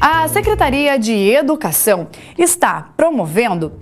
A Secretaria de Educação está promovendo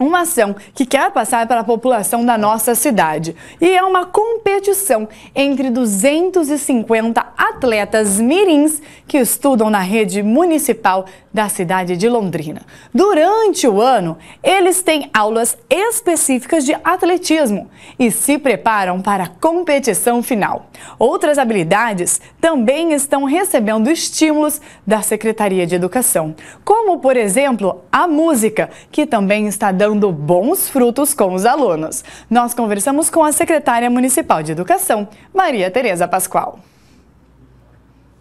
uma ação que quer passar para a população da nossa cidade. E é uma competição entre 250 atletas mirins que estudam na rede municipal da cidade de Londrina. Durante o ano, eles têm aulas específicas de atletismo e se preparam para a competição final. Outras habilidades também estão recebendo estímulos da Secretaria de Educação, como, por exemplo, a música, que também está dando dando bons frutos com os alunos. Nós conversamos com a secretária municipal de Educação, Maria Tereza Pascoal.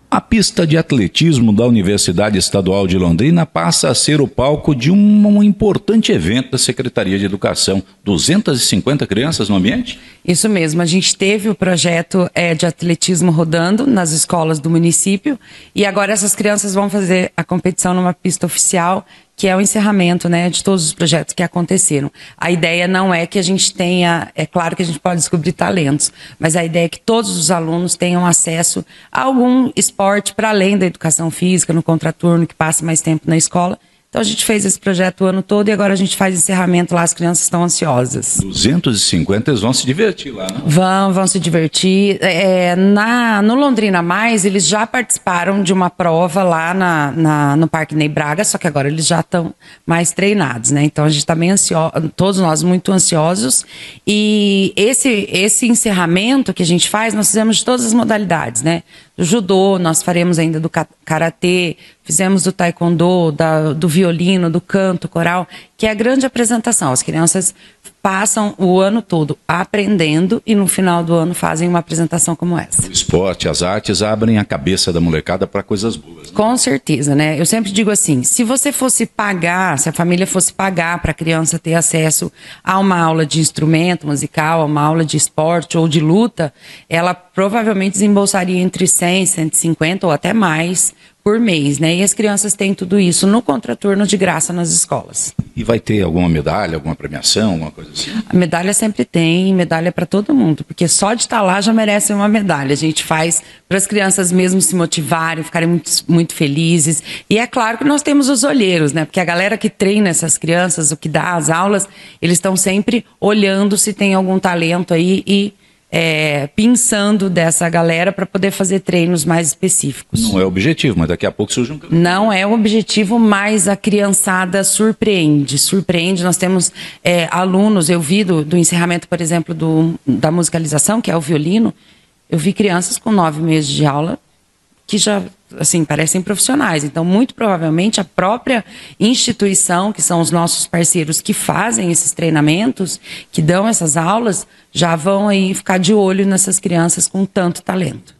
A pista de atletismo da Universidade Estadual de Londrina passa a ser o palco de um, importante evento da Secretaria de Educação. 250 crianças no ambiente? Isso mesmo. A gente teve o projeto é, de atletismo rodando nas escolas do município e agora essas crianças vão fazer a competição numa pista oficial que é o encerramento né, de todos os projetos que aconteceram. A ideia não é que a gente tenha, é claro que a gente pode descobrir talentos, mas a ideia é que todos os alunos tenham acesso a algum esporte para além da educação física, no contraturno, que passe mais tempo na escola, então a gente fez esse projeto o ano todo e agora a gente faz encerramento lá, as crianças estão ansiosas. 250 eles vão se divertir lá, né? Vão, vão se divertir. É, é, na, no Londrina Mais, eles já participaram de uma prova lá na, na no Parque Ney Braga, só que agora eles já estão mais treinados, né? Então a gente está bem ansioso, todos nós muito ansiosos. E esse, esse encerramento que a gente faz, nós fizemos de todas as modalidades, né? do judô, nós faremos ainda do karatê, fizemos do taekwondo, da, do violino, do canto coral, que é a grande apresentação. As crianças passam o ano todo aprendendo e no final do ano fazem uma apresentação como essa. O esporte, as artes abrem a cabeça da molecada para coisas boas. Né? Com certeza, né? Eu sempre digo assim: se você fosse pagar, se a família fosse pagar para a criança ter acesso a uma aula de instrumento musical, a uma aula de esporte ou de luta, ela provavelmente desembolsaria entre 100, 150 ou até mais por mês, né? E as crianças têm tudo isso no contraturno de graça nas escolas. E vai ter alguma medalha, alguma premiação, alguma coisa assim? A medalha sempre tem, medalha é para todo mundo, porque só de estar tá lá já merece uma medalha. A gente faz para as crianças mesmo se motivarem, ficarem muito, muito felizes. E é claro que nós temos os olheiros, né? Porque a galera que treina essas crianças, o que dá as aulas, eles estão sempre olhando se tem algum talento aí e é, pensando dessa galera para poder fazer treinos mais específicos. Não é o objetivo, mas daqui a pouco surge um. Não é o objetivo, mas a criançada surpreende. Surpreende. Nós temos é, alunos, eu vi do, do encerramento, por exemplo, do, da musicalização, que é o violino, eu vi crianças com nove meses de aula que já assim, parecem profissionais. Então, muito provavelmente, a própria instituição, que são os nossos parceiros que fazem esses treinamentos, que dão essas aulas, já vão aí ficar de olho nessas crianças com tanto talento.